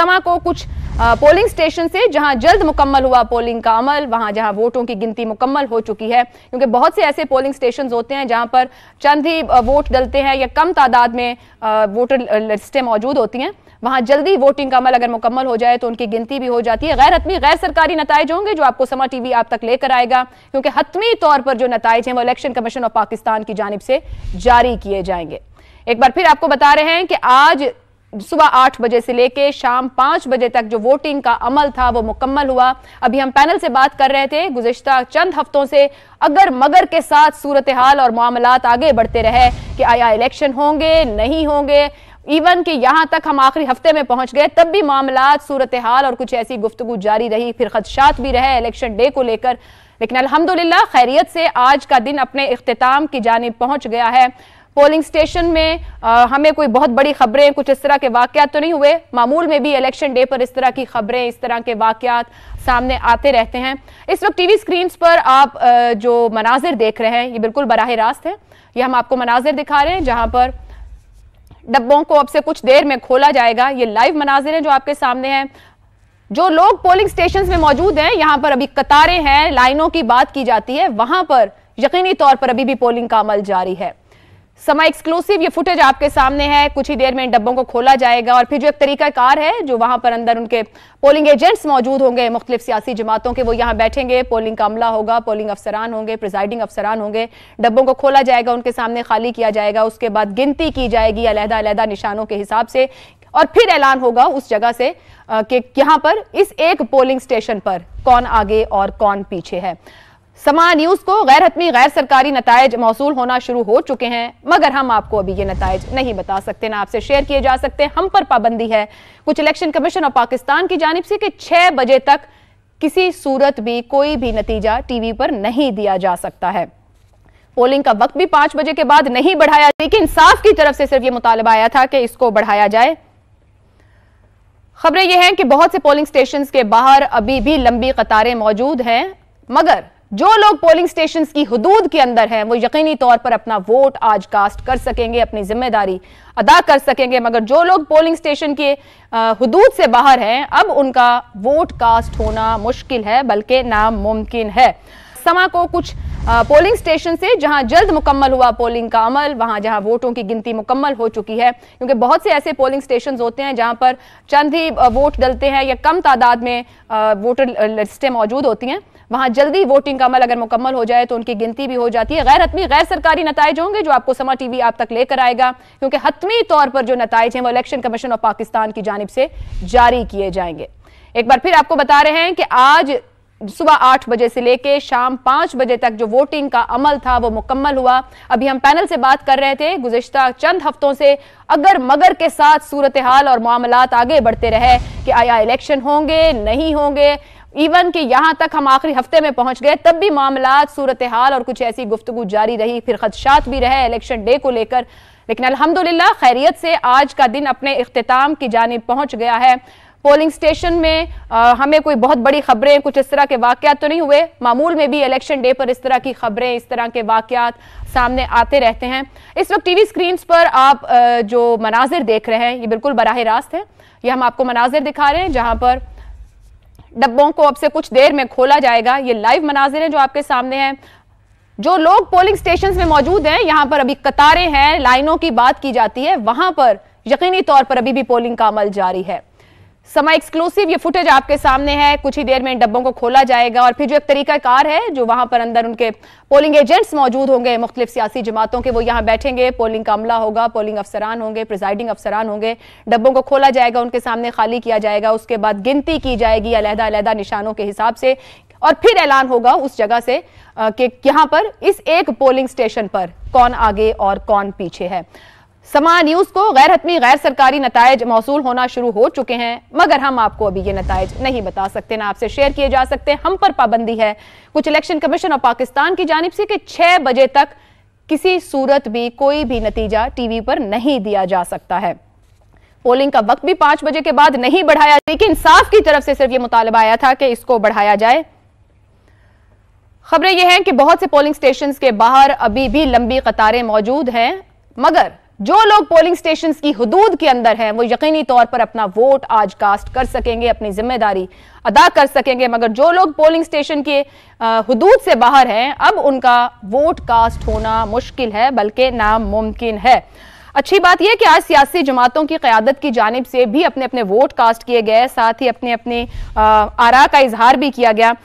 समा को कुछ पोलिंग स्टेशन से जहां जल्द मुकम्मल हुआ पोलिंग का अमल वहां जहां वोटों की गिनती मुकम्मल हो चुकी है क्योंकि बहुत से ऐसे पोलिंग स्टेशन होते हैं जहां पर चंद ही वोट डलते हैं या कम तादाद में वोटर लिस्टें मौजूद होती हैं वहां जल्दी वोटिंग का अमल अगर मुकम्मल हो जाए तो उनकी गिनती भी हो जाती है गैर हतमी गैर सरकारी नतज होंगे जो आपको समा टीवी आप तक लेकर आएगा क्योंकि हतमी तौर पर जो नतज हैं वो इलेक्शन कमीशन ऑफ पाकिस्तान की जानब से जारी किए जाएंगे एक बार फिर आपको बता रहे हैं कि आज सुबह आठ बजे से लेके शाम पांच बजे तक जो वोटिंग का अमल था वो मुकम्मल हुआ अभी हम पैनल से बात कर रहे थे गुजशत चंद हफ्तों से अगर मगर के साथ सूरत हाल और मामला आगे बढ़ते रहे कि आया इलेक्शन होंगे नहीं होंगे इवन कि यहां तक हम आखिरी हफ्ते में पहुंच गए तब भी मामला सूरत हाल और कुछ ऐसी गुफ्तु जारी रही फिर खदशात भी रहे इलेक्शन डे को लेकर लेकिन अलहमदुल्ला खैरियत से आज का दिन अपने अख्ताम की जानब पहुंच गया है पोलिंग स्टेशन में आ, हमें कोई बहुत बड़ी खबरें कुछ इस तरह के वाकत तो नहीं हुए मामूल में भी इलेक्शन डे पर इस तरह की खबरें इस तरह के वाकत सामने आते रहते हैं इस वक्त टीवी स्क्रीन पर आप आ, जो मनाजिर देख रहे हैं ये बिल्कुल बराह रास्त है ये हम आपको मनाजिर दिखा रहे हैं जहाँ पर डब्बों को अब से कुछ देर में खोला जाएगा ये लाइव मनाजिर हैं जो आपके सामने हैं जो लोग पोलिंग स्टेशन में मौजूद हैं यहाँ पर अभी कतारें हैं लाइनों की बात की जाती है वहां पर यकीनी तौर पर अभी भी पोलिंग का अमल जारी है समय एक्सक्लूसिव ये फुटेज आपके सामने है कुछ ही देर में इन डब्बों को खोला जाएगा और फिर जो एक तरीका कार है जो वहां पर अंदर उनके पोलिंग एजेंट्स मौजूद होंगे मुख्तलिफ सियासी जमातों के वो यहाँ बैठेंगे पोलिंग का अमला होगा पोलिंग अफसरान होंगे प्रिजाइडिंग अफसरान होंगे डब्बों को खोला जाएगा उनके सामने खाली किया जाएगा उसके बाद गिनती की जाएगी अलहदा अलहदा निशानों के हिसाब से और फिर ऐलान होगा उस जगह से कि यहाँ पर इस एक पोलिंग स्टेशन पर कौन आगे और कौन पीछे है समा न्यूज को गैर हतमी गैर सरकारी नतज मौसू होना शुरू हो चुके हैं मगर हम आपको अभी ये नतज नहीं बता सकते ना आपसे शेयर किए जा सकते हम पर पाबंदी है कुछ इलेक्शन कमीशन और पाकिस्तान की जानब से कि छह बजे तक किसी सूरत भी कोई भी नतीजा टीवी पर नहीं दिया जा सकता है पोलिंग का वक्त भी पांच बजे के बाद नहीं बढ़ाया लेकिन साफ की तरफ से सिर्फ ये मुतालबा आया था कि इसको बढ़ाया जाए खबरें यह हैं कि बहुत से पोलिंग स्टेशन के बाहर अभी भी लंबी कतारें मौजूद हैं मगर जो लोग पोलिंग स्टेशन की हदूद के अंदर हैं वो यकीनी तौर पर अपना वोट आज कास्ट कर सकेंगे अपनी जिम्मेदारी अदा कर सकेंगे मगर जो लोग पोलिंग स्टेशन के हदूद से बाहर हैं अब उनका वोट कास्ट होना मुश्किल है बल्कि नामुमकिन है समा को कुछ पोलिंग स्टेशन से जहां जल्द मुकम्मल हुआ पोलिंग का अमल वहां जहां वोटों की गिनती मुकम्मल हो चुकी है क्योंकि बहुत से ऐसे पोलिंग स्टेशन होते हैं जहां पर चंद ही वोट डलते हैं या कम तादाद में वोटर लिस्टें मौजूद होती हैं वहां जल्दी वोटिंग का अमल अगर मुकम्मल हो जाए तो उनकी गिनती भी हो जाती है गैर हतमी गैर सरकारी नतज होंगे जो आपको समा टीवी आप तक लेकर आएगा क्योंकि हतमी तौर पर जो नतज हैं वो इलेक्शन कमीशन ऑफ पाकिस्तान की जानब से जारी किए जाएंगे एक बार फिर आपको बता रहे हैं कि आज सुबह आठ बजे से लेके शाम पांच बजे तक जो वोटिंग का अमल था वो मुकम्मल हुआ अभी हम पैनल से बात कर रहे थे गुजशत चंद हफ्तों से अगर मगर के साथ सूरत हाल और मामला आगे बढ़ते रहे कि आया इलेक्शन होंगे नहीं होंगे इवन कि यहां तक हम आखिरी हफ्ते में पहुंच गए तब भी मामला सूरत हाल और कुछ ऐसी गुफ्तु जारी रही फिर खदशात भी रहे इलेक्शन डे को लेकर लेकिन अलहमदुल्ला खैरियत से आज का दिन अपने अख्ताम की जानब पहुंच गया है पोलिंग स्टेशन में आ, हमें कोई बहुत बड़ी खबरें कुछ इस तरह के वाकत तो नहीं हुए मामूल में भी इलेक्शन डे पर इस तरह की खबरें इस तरह के वाकत सामने आते रहते हैं इस वक्त टीवी स्क्रीन पर आप आ, जो मनाजिर देख रहे हैं ये बिल्कुल बराह रास्त है ये हम आपको मनाजिर दिखा रहे हैं जहाँ पर डब्बों को अब से कुछ देर में खोला जाएगा ये लाइव मनाजिर हैं जो आपके सामने हैं जो लोग पोलिंग स्टेशन में मौजूद हैं यहाँ पर अभी कतारें हैं लाइनों की बात की जाती है वहां पर यकीनी तौर पर अभी भी पोलिंग का अमल जारी है समय एक्सक्लूसिव ये फुटेज आपके सामने है कुछ ही देर में इन डब्बों को खोला जाएगा और फिर जो एक तरीका कार है जो वहां पर अंदर उनके पोलिंग एजेंट्स मौजूद होंगे मुख्तलिफ सियासी जमातों के वो यहाँ बैठेंगे पोलिंग का अमला होगा पोलिंग अफसरान होंगे प्रिजाइडिंग अफसरान होंगे डब्बों को खोला जाएगा उनके सामने खाली किया जाएगा उसके बाद गिनती की जाएगी अलहदा अलहदा निशानों के हिसाब से और फिर ऐलान होगा उस जगह से कि यहाँ पर इस एक पोलिंग स्टेशन पर कौन आगे और कौन पीछे है समा न्यूज को गैर हतमी गैर सरकारी नतज मौसू होना शुरू हो चुके हैं मगर हम आपको अभी ये नतज नहीं बता सकते ना आपसे शेयर किए जा सकते हम पर पाबंदी है कुछ इलेक्शन कमीशन और पाकिस्तान की जानब से कि छह बजे तक किसी सूरत भी कोई भी नतीजा टीवी पर नहीं दिया जा सकता है पोलिंग का वक्त भी पांच बजे के बाद नहीं बढ़ाया लेकिन साफ की तरफ से सिर्फ ये मुतालबा आया था कि इसको बढ़ाया जाए खबरें यह हैं कि बहुत से पोलिंग स्टेशन के बाहर अभी भी लंबी कतारें मौजूद हैं मगर जो लोग पोलिंग स्टेशन की हदूद के अंदर हैं वो यकीनी तौर पर अपना वोट आज कास्ट कर सकेंगे अपनी जिम्मेदारी अदा कर सकेंगे मगर जो लोग पोलिंग स्टेशन के हदूद से बाहर हैं अब उनका वोट कास्ट होना मुश्किल है बल्कि नामुमकिन है अच्छी बात यह कि आज सियासी जमातों की क्यादत की जानब से भी अपने अपने वोट कास्ट किए गए साथ ही अपने अपने आरा का इजहार भी किया गया